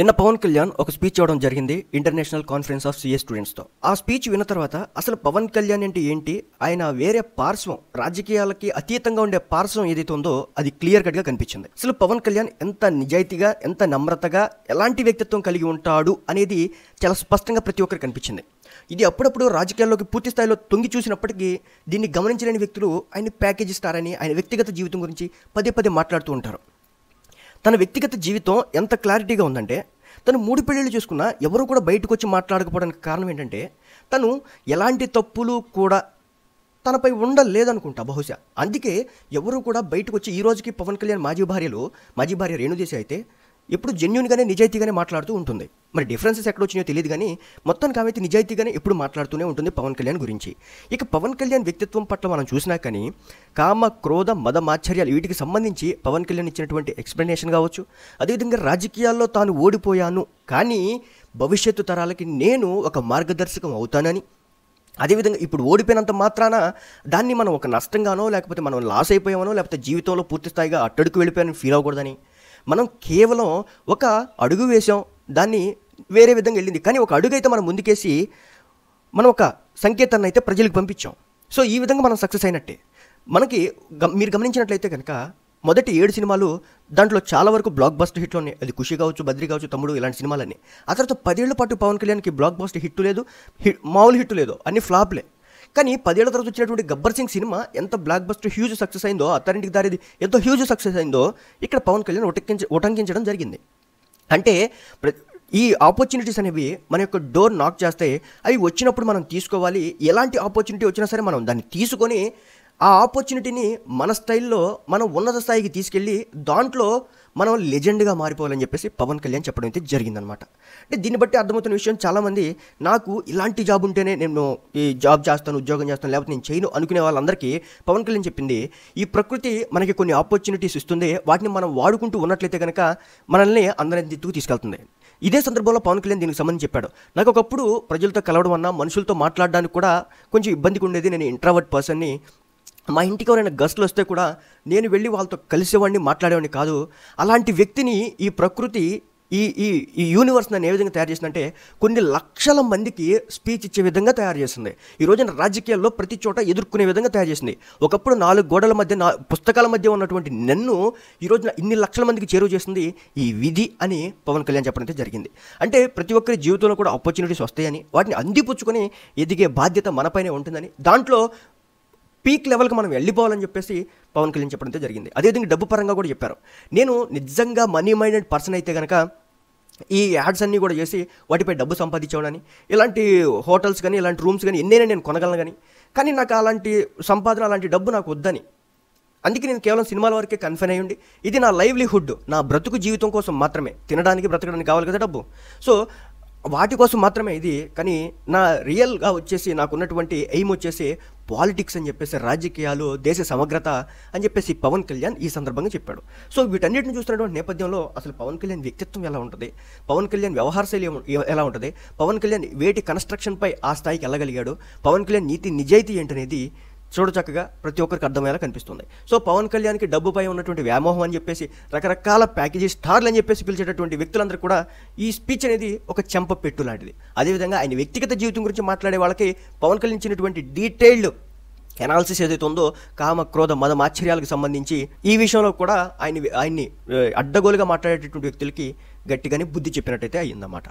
నిన్న పవన్ కళ్యాణ్ ఒక స్పీచ్ ఇవ్వడం జరిగింది ఇంటర్నేషనల్ కాన్ఫరెన్స్ ఆఫ్ సిఏ స్టూడెంట్స్తో ఆ స్పీచ్ విన్న తర్వాత అసలు పవన్ కళ్యాణ్ అంటే ఏంటి ఆయన వేరే పార్శ్వం రాజకీయాలకి అతీతంగా ఉండే పార్శ్వం ఏదైతే ఉందో అది క్లియర్ కట్గా కనిపించింది అసలు పవన్ కళ్యాణ్ ఎంత నిజాయితీగా ఎంత నమ్రతగా ఎలాంటి వ్యక్తిత్వం కలిగి ఉంటాడు అనేది చాలా స్పష్టంగా ప్రతి ఒక్కరు కనిపించింది ఇది అప్పుడప్పుడు రాజకీయాల్లోకి పూర్తి స్థాయిలో తొంగి చూసినప్పటికీ దీన్ని గమనించలేని వ్యక్తులు ఆయన ప్యాకేజ్ ఇస్తారని ఆయన వ్యక్తిగత జీవితం గురించి పదే పదే మాట్లాడుతూ ఉంటారు తన వ్యక్తిగత జీవితం ఎంత క్లారిటీగా ఉందంటే తను మూడు పెళ్ళిళ్ళు చేసుకున్నా ఎవరు కూడా బయటకు వచ్చి మాట్లాడకపోవడానికి కారణం ఏంటంటే తను ఎలాంటి తప్పులు కూడా తనపై ఉండలేదనుకుంటా బహుశా అందుకే ఎవరు కూడా బయటకు వచ్చి ఈ రోజుకి పవన్ కళ్యాణ్ మాజీ భార్యలో మాజీ భార్య రేణుదేశి అయితే ఎప్పుడు జెన్యున్గానే నిజాయితీగానే మాట్లాడుతూ ఉంటుంది మరి డిఫరెన్సెస్ ఎక్కడ వచ్చినాయో తెలియదు కానీ మొత్తానికి ఆమె నిజాయితీగానే ఎప్పుడు మాట్లాడుతూనే ఉంటుంది పవన్ కళ్యాణ్ గురించి ఇక పవన్ కళ్యాణ్ వ్యక్తిత్వం పట్ల మనం చూసినా కానీ కామ క్రోధ మద మాచర్యాలు వీటికి సంబంధించి పవన్ కళ్యాణ్ ఇచ్చినటువంటి ఎక్స్ప్లెనేషన్ కావచ్చు అదేవిధంగా రాజకీయాల్లో తాను ఓడిపోయాను కానీ భవిష్యత్తు తరాలకి నేను ఒక మార్గదర్శకం అవుతానని అదేవిధంగా ఇప్పుడు ఓడిపోయినంత మాత్రాన దాన్ని మనం ఒక నష్టంగానో లేకపోతే మనం లాస్ అయిపోయామనో లేకపోతే జీవితంలో పూర్తిస్థాయిగా అట్టడుకు వెళ్ళిపోయాను ఫీల్ అవ్వకూడదని మనం కేవలం ఒక అడుగు వేసాం దాన్ని వేరే విధంగా వెళ్ళింది కానీ ఒక అడుగైతే మనం ముందుకేసి మనం ఒక సంకేతాన్ని అయితే ప్రజలకు పంపించాం సో ఈ విధంగా మనం సక్సెస్ అయినట్టే మనకి మీరు గమనించినట్లయితే కనుక మొదటి ఏడు సినిమాలు దాంట్లో చాలా వరకు బ్లాక్ బస్ట్ ఉన్నాయి అది ఖుషి కావచ్చు బద్రి కావచ్చు తమ్ముడు ఇలాంటి సినిమాలని ఆ తర్వాత పదేళ్ల పాటు పవన్ కళ్యాణ్కి బ్లాక్ బస్ట్ హిట్ లేదు హిట్ మామూలు హిట్ లేదు అన్ని ఫ్లాప్లే కానీ పదేళ్ల తర్వాత వచ్చినటువంటి గబ్బర్ సింగ్ సినిమా ఎంత బ్లాక్ బస్ట్ హ్యూజ్ సక్సెస్ అయిందో అత్తారింటికి దారిది ఎంతో హ్యూజ్ సక్సెస్ అయిందో ఇక్కడ పవన్ కళ్యాణ్ ఉటంకించ ఉటంకించడం జరిగింది అంటే ఈ ఆపర్చునిటీస్ అనేవి మన యొక్క డోర్ నాక్ చేస్తే అవి వచ్చినప్పుడు మనం తీసుకోవాలి ఎలాంటి ఆపర్చునిటీ వచ్చినా సరే మనం దాన్ని తీసుకొని ఆ ఆపర్చునిటీని మన స్టైల్లో మనం ఉన్నత స్థాయికి తీసుకెళ్ళి దాంట్లో మనం లెజెండ్గా మారిపోవాలని చెప్పేసి పవన్ కళ్యాణ్ చెప్పడం అయితే జరిగిందనమాట అంటే దీన్ని బట్టి అర్థమవుతున్న విషయం చాలామంది నాకు ఇలాంటి జాబ్ ఉంటేనే నేను ఈ జాబ్ చేస్తాను ఉద్యోగం చేస్తాను లేకపోతే నేను చేయను అనుకునే వాళ్ళందరికీ పవన్ కళ్యాణ్ చెప్పింది ఈ ప్రకృతి మనకి కొన్ని ఆపర్చునిటీస్ ఇస్తుంది వాటిని మనం వాడుకుంటూ ఉన్నట్లయితే కనుక మనల్ని అందరిని దిత్తుకు తీసుకెళ్తుంది ఇదే సందర్భంలో పవన్ కళ్యాణ్ దీనికి సంబంధించి చెప్పాడు నాకు ఒకప్పుడు ప్రజలతో కలవడం అన్న మనుషులతో మాట్లాడడానికి కూడా కొంచెం ఇబ్బందిగా ఉండేది నేను ఇంట్రావర్ట్ పర్సన్ని మా ఇంటికి ఎవరైనా గస్టులు వస్తే కూడా నేను వెళ్ళి వాళ్ళతో కలిసేవాడిని మాట్లాడేవాడిని కాదు అలాంటి వ్యక్తిని ఈ ప్రకృతి ఈ ఈ ఈ యూనివర్స్ నన్ను ఏ విధంగా తయారు చేసిందంటే కొన్ని లక్షల మందికి స్పీచ్ ఇచ్చే విధంగా తయారు చేసింది ఈ రోజున రాజకీయాల్లో ప్రతి చోట ఎదుర్కొనే విధంగా తయారు చేసింది ఒకప్పుడు నాలుగు గోడల మధ్య నా పుస్తకాల మధ్య ఉన్నటువంటి నన్ను ఈ రోజున ఇన్ని లక్షల మందికి చేరువ చేసింది ఈ విధి అని పవన్ కళ్యాణ్ చెప్పడం అయితే జరిగింది అంటే ప్రతి ఒక్కరి జీవితంలో కూడా ఆపర్చునిటీస్ వస్తాయని వాటిని అందిపుచ్చుకొని ఎదిగే బాధ్యత మనపైనే ఉంటుందని దాంట్లో పీక్ లెవెల్కి మనం వెళ్ళిపోవాలని చెప్పేసి పవన్ కళ్యాణ్ చెప్పడంతో జరిగింది అదేవిధంగా డబ్బు పరంగా కూడా చెప్పారు నేను నిజంగా మనీ మైండెడ్ పర్సన్ అయితే కనుక ఈ యాడ్స్ అన్నీ కూడా చేసి వాటిపై డబ్బు సంపాదించవడని ఇలాంటి హోటల్స్ కానీ ఇలాంటి రూమ్స్ కానీ ఎన్నైనా నేను కొనగలను కానీ కానీ నాకు అలాంటి సంపాదన అలాంటి డబ్బు నాకు వద్దని అందుకే నేను కేవలం సినిమాల వరకే కన్ఫైన్ అయ్యండి ఇది నా లైవ్లీహుడ్ నా బ్రతుకు జీవితం కోసం మాత్రమే తినడానికి బ్రతకడానికి కావాలి కదా డబ్బు సో వాటి కోసం మాత్రమే ఇది కానీ నా రియల్గా వచ్చేసి నాకున్నటువంటి ఎయిమ్ వచ్చేసి పాలిటిక్స్ అని చెప్పేసి రాజకీయాలు దేశ సమగ్రత అని చెప్పేసి పవన్ కళ్యాణ్ ఈ సందర్భంగా చెప్పాడు సో వీటన్నిటిని చూస్తున్నటువంటి నేపథ్యంలో అసలు పవన్ కళ్యాణ్ వ్యక్తిత్వం ఎలా ఉంటుంది పవన్ కళ్యాణ్ వ్యవహార శైలి ఎలా ఉంటుంది పవన్ కళ్యాణ్ వేటి కన్స్ట్రక్షన్పై ఆ స్థాయికి వెళ్ళగలిగాడు పవన్ కళ్యాణ్ నీతి నిజాయితీ ఏంటనేది చూడచక్కగా ప్రతి ఒక్కరికి అర్థమయ్యేలా కనిపిస్తుంది సో పవన్ కళ్యాణ్కి డబ్బుపై ఉన్నటువంటి వ్యామోహం అని చెప్పేసి రకరకాల ప్యాకేజీ స్టార్లు అని చెప్పేసి పిలిచేటటువంటి వ్యక్తులందరూ కూడా ఈ స్పీచ్ అనేది ఒక చెంప పెట్టు లాంటిది అదేవిధంగా ఆయన వ్యక్తిగత జీవితం గురించి మాట్లాడే వాళ్ళకి పవన్ కళ్యాణ్ ఇచ్చినటువంటి డీటెయిల్డ్ ఎనాలిసిస్ ఏదైతే ఉందో కామ క్రోధ మదం ఆశ్చర్యాలకు సంబంధించి ఈ విషయంలో కూడా ఆయన ఆయన్ని అడ్డగోలుగా మాట్లాడేటటువంటి వ్యక్తులకి గట్టిగానే బుద్ధి చెప్పినట్టయితే అయ్యిందన్నమాట